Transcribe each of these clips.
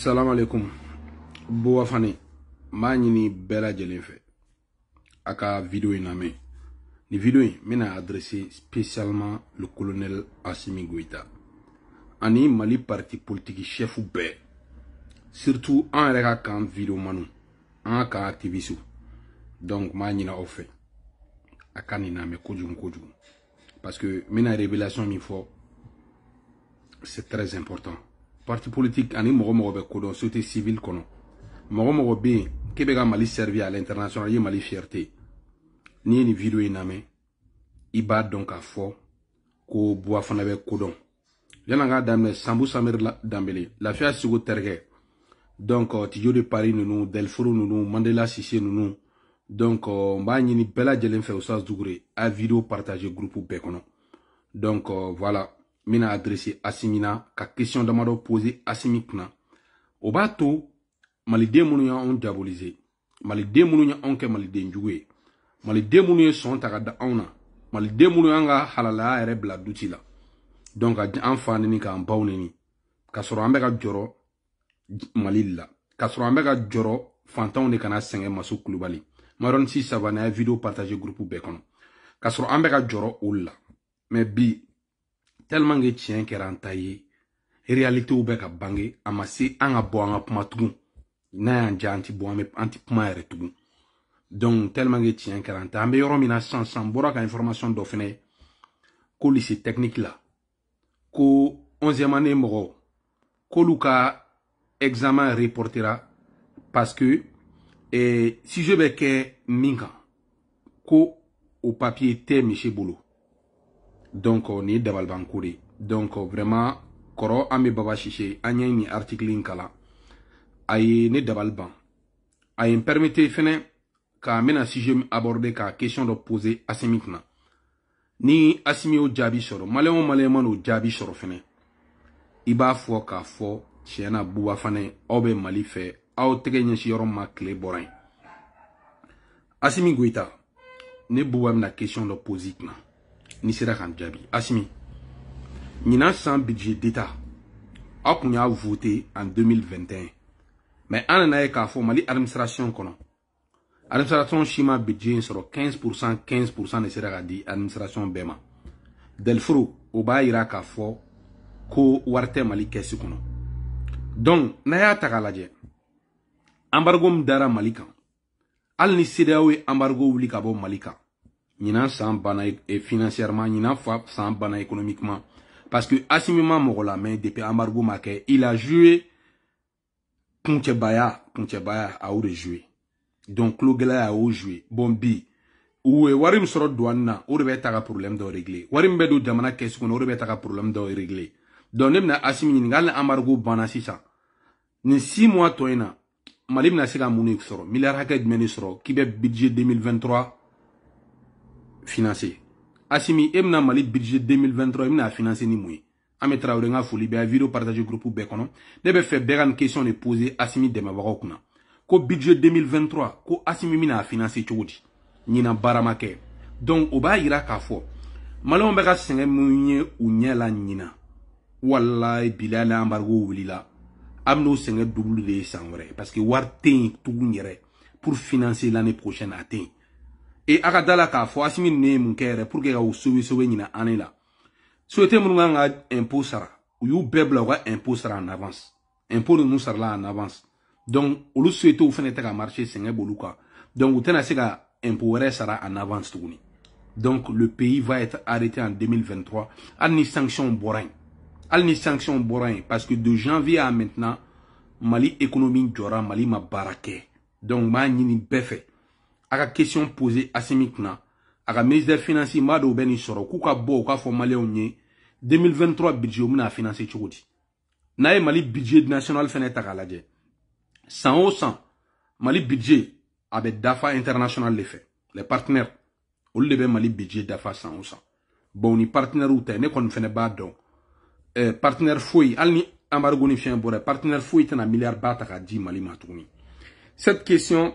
Salam alaikum, Fane suis ɲini je suis fɛ vidéo vous vidéo spécialement le colonel Asimi ani Mali parti politique chef surtout en kan vidéo manu en ka donc je b'a ɲini Aka fɛ a parce que révélation mi c'est très important parti politique ani avec be ko société civile kono mɔgɔ servi k'e be ka mali servir à l'international et mali fierté n'i ye vidéo video in lamɛn donc à dɔn k'a fɔ ko buwa avec bɛ kodɔn yan'an k'a daminɛ sambou samir dambélé l'affaire sigo donc euh, tijo de paris nous nous nous, mandela nous nous. donc euh, n b'a fait au sens du gré à a vidéo partager groupe ou kɔnɔ donc euh, voilà Mina adresser à ka question mado pose asimi Au bateau, mali to maliden on diabolisé. diaboliser maliden minnu y'anw malidé maliden jugu son maliden minnu ye sɔn ta ka da anw na maliden donc enfant nini k'an baw nini k'a sɔrɔ ka jɔrɔ k'a de kana masu kulubali Maron si savana vidéo partage groupe ou bécon k'a joro ka mais bi tellement que tiens an ta ye Réalité bɛ ka bange a ma en an ka n'a y'an diya an ti bɔ an donc tellement que tiens kɛra an ta an bɛ yɔrɔ min na sisan sisan n ka information dɔ ko lycée technique là, ko 11e année moro, k'olu luka examen reportera parce que et eh, si je kɛ min kan ko papier tɛ misi bolo Donkou ni devalban kou li. Donkou vreman koro ame baba chiche anye ni artik li nkala. Aye ni devalban. Aye mpermite fene ka mena si jem aborde ka kesyon do pose asemi tna. Ni asemi ou jabi soro. Male ou male man ou jabi soro fene. Iba fwo ka fwo chena bou wafane oube mali fe. Ou te genye si yoron makle boran. Asemi gwe ta. Ne bou wame na kesyon do pose tna. Nisirek an jabi. Asmi, nina san bidje dita. Ok nou avote an 2021. Men an anay ka fo mali administrasyon konon. Administrasyon shima bidje nisoro 15% 15% nisirek an di administrasyon beman. Del frou, oba ira ka fo ko warte mali kesi konon. Don, naya takal adye. Ambargo mdera malikan. Al nisirewe ambargo wli kabon malikan. n'a san banna et financièrement n'a fa san banna économiquement parce que Asimima ma la mais depuis embargo Maké il a joué Ponte Baya a ou de jouer donc l'ogla a y'o joué bon bi warim ye warim min douana, ou ta ka problème dɔ régler warim bedou d'amana don jamana kɛsu kɔnɔ ka problème dɔ régler donc ne bɛna Assimi ɲininka ni embargo banna sisan Ni six mois toi na Mali na se ka mun soro sɔrɔ budget 2023 financer Assimi emna mali budget 2023 il bɛna a ni mun À an bɛ a video partage groupe bekono. kɔnɔ ne à Il bɛɛ de Assimi ko budget 2023 ko Assimi mina a financer un di de donc o ira de k'a Il maliyɛnw bɛ ka sɛgɛn de la u ɲɛ e la Wallahi walayi de embargo Il la. Amno double de a parce que war ten tout pour financer l'année prochaine a e a ka da la k'a fɔ asimi ninnu mun pour que ka u sauver sauver ɲina année la société minnu impôt sara ou you bɛɛ bila impôt sara en avance impôt ninnu sarala en avance donc olu sociétéw ou tɛ ka marché c'est b'olu donc ou tɛna se impôt wɛrɛ sara en avance tuguni donc le pays va être arrêté en 2023 hali ni sanction borain yen ni sanction borain parce que de janvier à maintenant mali économie jɔra mali ma baara donc ma b'a ɲini bɛɛ a la question posée à ce micna à la mise de financement bɛ nin sɔrɔ k'u ka bɔ k'a 2023 budget u bɛna financer tout di mali budget national fenêtre à k'a lajɛ mali budget avec dafa international le fait. les partenaires ou lebe mali budget dafa 100 ou 100 bon ni partenaires ou ne kon fene b'a dɔn eh, partenaire foyi hali ni embargo ni fɛn bɔra partenaire milliard ba ta k'a di mali matouni. cette question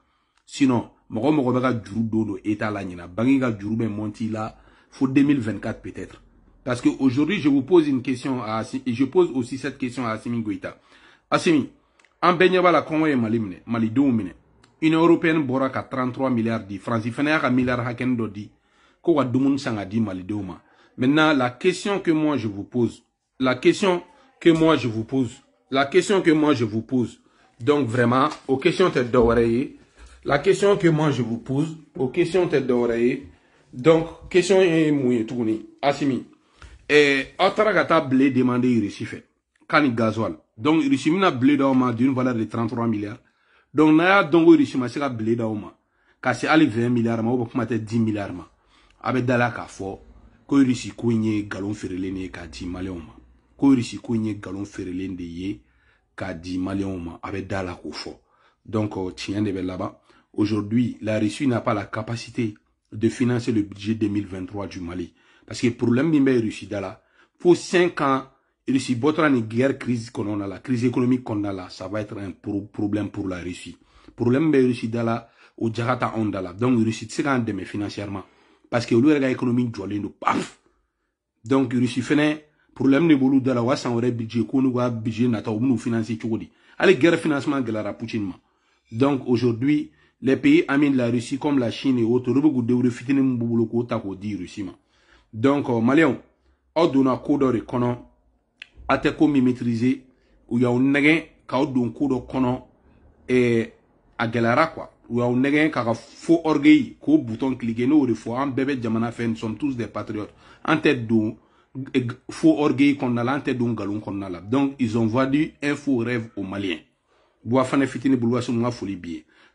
sinon mon ne sais pas juru je et e t'a la juru 2024 peut-être parce que aujourd'hui je vous pose une question à Assimi, et je pose aussi cette question à Assimi Goïta Assimi en bɛɛ b'a la kɔngɔ ye mali minɛ Une européenne bora ka 33 milliards de francs, il a 1 milliard hakɛnin dɔ di ko di maintenant la question que moi je vous pose la question que moi je vous pose la question que moi je vous pose donc vraiment aux questions de vous la question que moi je vous pose, aux questions tête d'oreille, donc, question est mouillée, tournée, assimi. Et, Otaragata blé demandé Irissi fait. Kani gasoil. Donc, Irissi n'a blé d'Oma d'une valeur de 33 milliards. Donc, n'a donc Irissi ma sera blé d'Aoma. Kasi ali 20 milliards ma, ou pas 10 milliards ma. Abe dala ka fo, ko Irissi kouinye galon ferele ne ka 10 malé Ko Irissi kouinye galon ferele ne ye ka 10 malé Abe dala fo. Donc, euh, tiens de là-bas. Aujourd'hui, la Russie n'a pas la capacité de financer le budget 2023 du Mali. Parce que le problème de la Russie, il faut 5 ans, Russie, une guerre, crise qu'on a là, crise économique qu'on a là, ça va être un problème pour la Russie. Problème de la Russie, là, au Djarata Ondala. Donc, la Russie, c'est quand même financièrement. Parce que l'économie regard économique, doit aller, paf. Donc, Russie, fait problème de bolu dala wa sans budget qu'on n'u budget nata u bin'u financer cogo di guerre financement de la ma donc aujourd'hui les pays amis la Russie comme la Chine et autres olu de refitine débrouiller k'o ta k'o di Russie donc euh, maliyɛnw aw ko do de kɔnɔ ou ko Ils maîtriser ko a gɛlɛyara quoi u ka orgueil k'o bouton cliquer no de jamana tous des patriotes En tête orgueil donc ils ont vendu un faux rêve aux Maliens Bois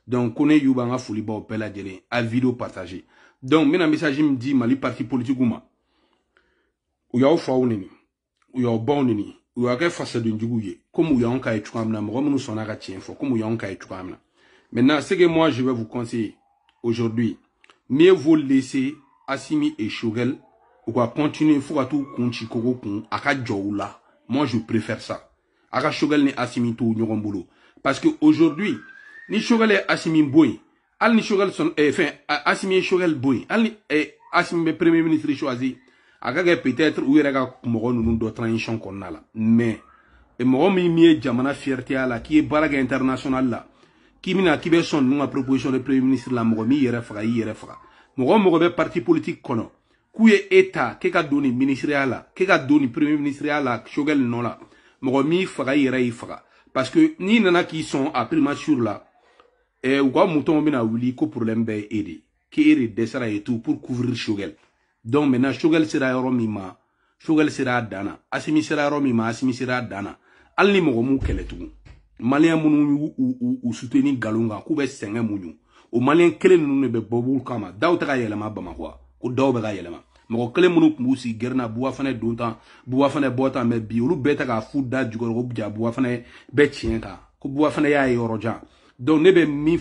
donc connais Yubanga y'u b'an ka foli baw a vidéo donc maintenant, message me que mali parti politique ma ou y'aw faw neni y'a kɛ fasadenjugu ni, ou Comme ce que moi je vais vous conseiller aujourd'hui mieux vous laisser Assimi et Choguel ou quoi continuer à à tout kun a moi je préfère ça a ni Assimi parce que aujourd'hui ni Choguel ye Assimi al ni Choguel son ɛɛ fɛn Assimi ye al bɔ yen ni eh, premier ministre choisi a ka peut-être ou yɛrɛ ka nous ninnu dɔ transition na la mais e mɔgɔ min min ye jamana fierté y'a la k'i baraga international la k'i mina k'i bɛ sɔn nous ka proposition de premier ministre la mɔgɔ m'i yɛrɛ faga i yɛrɛ faga mɔgɔ o parti politique kono. k'u ye k'e ka don nin ala, la k'e ka don premier ministre la Choguel non la mɔgɔ m'i faga i yɛrɛ parce que n'i nana k'i sɔn a primature la eh, u ka mutɔnw bɛna wuli ko problème bɛɛ ye e de k'e de dɛsɛra pour couvrir Choguel donc maintenant Choguel sera romima, min sera Dana. Asimi sera romima, Asimi sera Dana. Allez, mon hali ni est m'u Malien tugun ou ou y'u soutenir Galunga, kan k'u bɛ Ou Malien ye o maliyɛn kelen ninnu de bɛ kama daw tɛ ka yɛlɛma Bamakɔ ko daw bɛ ka yɛlɛma mɔgɔ kelen minnu tun b'u sigi gɛrɛn na buwa fana don tan buwa fana bɔ tan mɛ bi olu bɛɛ ta y'a e jan donc ne bɛ min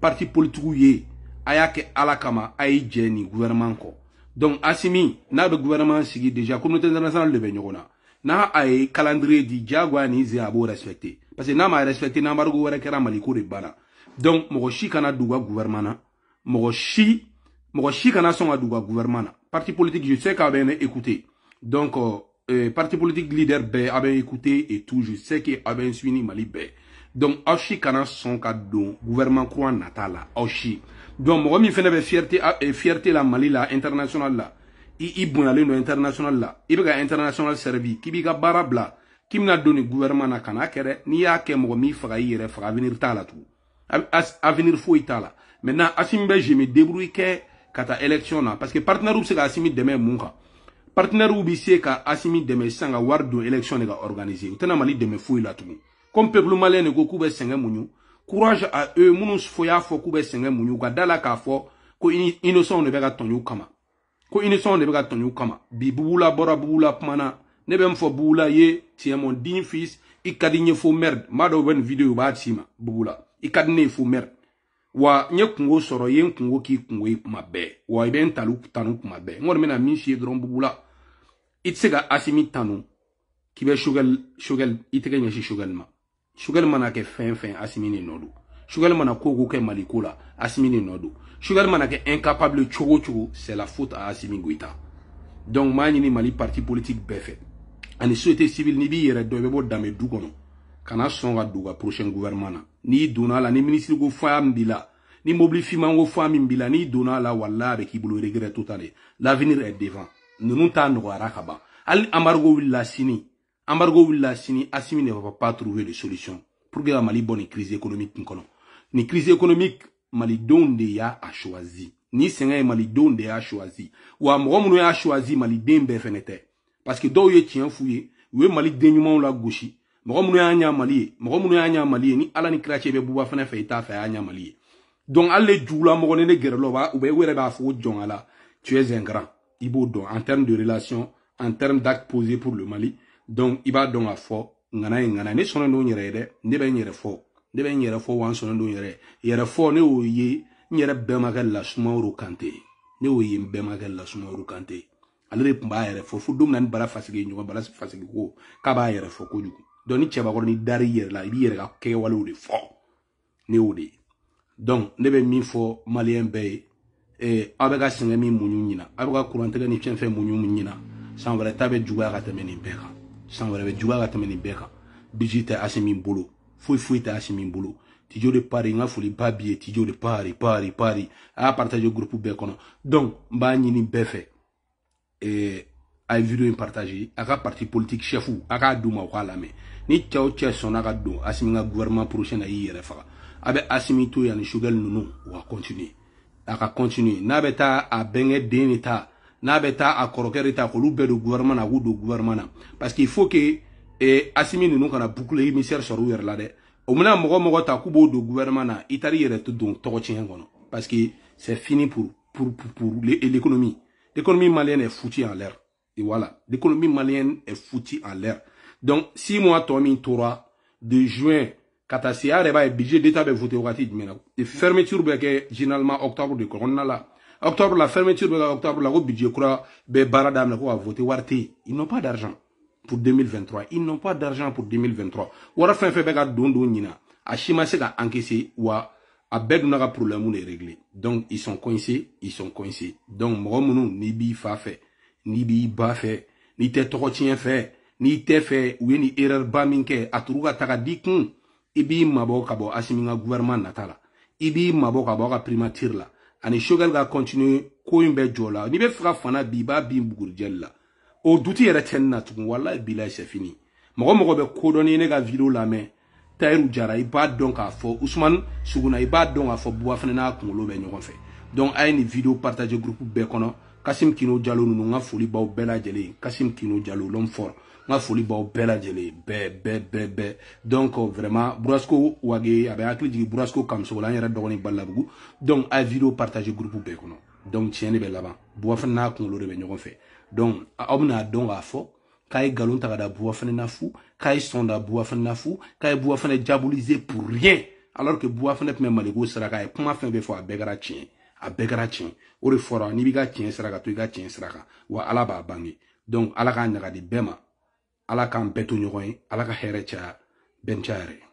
parti politique ayake alakama y'a kɛ gouvernement ko. donc asimi n'a bɛ gouvernement sigi déjà communauté internationale de bɛ na ay calendrier di jagwani nin zen respecter parce que n'a m'a respecter n'embargo wɛrɛ maliko de donc mɔgɔ kana duwa ka gouvernement na kana sɔn ka gouvernement parti politique je sais qu'aben bɛ donc euh, euh, parti politique leader ben aben bɛ écouter et tout je sais qu'aw bɛ mali donc Oshi kana son cadeau, gouvernement croit Natala la donc moi min fɛnɛ fierté fierté la mali la international la i, i bonyalen dɔ international la i veut international servi k'i biga ka bla kim k'i donné gouvernement na kana eh, n'i à kɛ mɔgɔ min venir avenir tout, à venir avenir foyi tala. la maintenant asimi bɛ je me débrouille que kata élection là, parce que partenaire ou se ka asimi dɛmɛ mun kan partenaire ou se ka asimi dɛmɛ sisan ka wari élection u mali demain foyi la tout. Kom peplou malen e go koube sengen moun yon. Kouraj a e moun ou sifo ya fwo koube sengen moun yon. Gwa dalaka fwo. Kou inosan nebe gatan yon kama. Kou inosan nebe gatan yon kama. Bi boula bora boula pmana. Nebe mfo boula ye. Tiye moun din fis. Ikadi nye fwo merd. Ma do ven videyo ba ati ma. Boula. Ikadi ne fwo merd. Wa nye kongou soroyen kongou ki kongou e kouma be. Wa e ben talou tanou kouma be. Mwen men a min siye dron boula. Itse ga asimi tanou. Ki be ch sugali mana fin fin nodu. asimi ne nɔ don sugali ko incapable chogo chou c'est la faute à asimi goita donc m'a ni mali parti politique befe. ani société civile n'i b'i yere dɔn do dame dugono. kana prochain gouvernement n'i donna la ni ministre go faya ni mobli fima ko fa n'i donna la be k'i regret totalé. l'avenir est devant ninnu nous nɔgɔyara ka ban Al amargo wulila sini embargo la sini Assimi ne va pas trouver de solution pour que la Mali bonne crise économique nkɔnɔ nin crise économique Mali de y'a a choisi ni sɛgɛn Mali donde de a choisi wa mɔgɔ minnu a choisi Mali bɛɛ fɛnɛ parce que do ye tiɲɛ f'u ye mali den la lagosi mɔgɔ y'a nya mali ye mɔgɔ minnu y'a mali ni ala ni kira cɛ bɛ buba y'a mali donc allez djoula jugulamɔgɔ ne ne gɛrɛlɔ b'a ou be b'a fo tu es un grand Ibo donc en terme de relations, en termes d'acte posé pour le mali donc i b'a dɔn k'a fɔ ŋana ye ŋana ne sɔnnen don n yɛrɛ ye dɛ ne bɛ n yɛrɛ fɔ ne bɛ n yɛrɛ fɔ wa n sɔnnen don n yɛrɛ yɛrɛ fɔ ne y'o ye n yɛrɛ bɛɛ ma kɛ kante ne y'o ye n bɛɛ ma kɛ kante ale de tun b'a yɛrɛ fɔ fo don min na ni bara fasigi ye ɲɔgɔn bara fasigi ko k'a b'a yɛrɛ fɔ kojugu donc ni cɛbakɔrɔ ni dar'i yɛrɛ la i b'i yɛrɛ ka kɛwalew de fɔ ne y'o de ye donc ne bɛ min fɔ maliyɛn bɛɛ ye eh, aw bɛ ka sɛgɛn min muɲu ɲina aw bɛ ka kurantigɛ ni fɛn fɛn muɲu ɲina san wɛrɛ ta bɛ juguya ka tɛmɛ nin bɛɛ kan san wɛrɛ bɛ juguya ka tɛmɛ nin bɛɛ kan bolo foyi foyi tɛ ase bolo tijo de pari n ka foli e tijo de pari pari pari a y'a groupe bɛɛ kɔnɔ donc b'a ɲini bɛɛ fɛ eh, a ye video in a ka parti politique chef a k'a d'u ma u k'a ni cɛ o cɛ sɔnna ka don asimi ka gouvernement prochain na y'i yɛrɛ faga a bɛ asimi ni sugɛli ninnu u continuer a ka continuer n'a a bɛnkɛ den ta n'a bɛ taa a kɔrɔkɛ de k'olu gouvernement na k'u don gouvernement na parce qu'il faut que et eh, assimile nous qu'on a beaucoup les u sur la dɛ au mana moi moi ta coupé b'o gouvernement na italie taar'i donc to don tɔgɔ tiɲɛ parce que c'est fini pour pour pour, pour l'économie l'économie malienne est foutue en l'air et voilà l'économie malienne est foutue en l'air donc six mois tɔ min tora de juin ka taa se b'a ye budget d'état bɛ voté wagati jumɛn fermeture bɛ que généralement octobre de corona là octobre la fermeture de octobre la roue budget kura bɛ ben, baradam n'a voter wari ils n'ont pas d'argent pour 2023 ils n'ont pas d'argent pour 2023 wara fe fait bɛ ka don don ɲina a chima ma se encaisser wa a ben dun na ka problème est réglé donc ils sont coincés ils sont coincés donc mon nom n'i b'i fa ni n'i b'i ba fait n'i te tɔgɔ fait n'i te fait ou ni erreur ba min à a à ka taga d'i kun b'i gouvernement natala ibi maboka bo a ka primature ani shogal ka continue ko in bɛ jɔ n'i bɛ fɛ ka fana bi i b'a bin la o duti yɛrɛ tɛ na tugun walayi bilayi sɛ mɔgɔ mɔgɔ bɛ kodɔn ye ne ka video lamɛn tayiru jara i b'a dɔn k'a fɔ usumani suguna i b'a dɔn k'a fɔ buba fana n'a kunkolo bɛ ɲɔgɔn fɛ donc a ye nin video partage groupe bɛɛ kɔnɔ kasim kino jalo nunu ka foli b'aw bɛɛ lajɛlen kasim kino jalo l'homme fort n ka foli b'aw bɛɛ lajɛlen be be be be donc euh, vraiment burasko wage eh ben, a bɛ hakili jigin burasko kamusogo la an yɛrɛ balabugu donc a vidéo partager groupe bɛɛ kɔnɔ donc tiɲɛ de bɛ laban buwa fana n'a ben de bɛ fe donc aw bɛna dɔn k'a fɔ k'a ye nkalon ka da fana na fu k'a ye sɔn fana na fu k'a ye fana diaboliser pour rien alors que bo fana tun bɛ maliko sira kan a fin kuma fois fɛn a bɛɛ kɛra a o de n'i b'i ka tiɲɛ sira kan to ka tiɲɛ wa ala b'a donc ala k'a ɲaga di bɛɛ ala k'an bɛɛ to ɲɔgɔn ye ala ka hɛrɛ caya bɛn caya yɛrɛ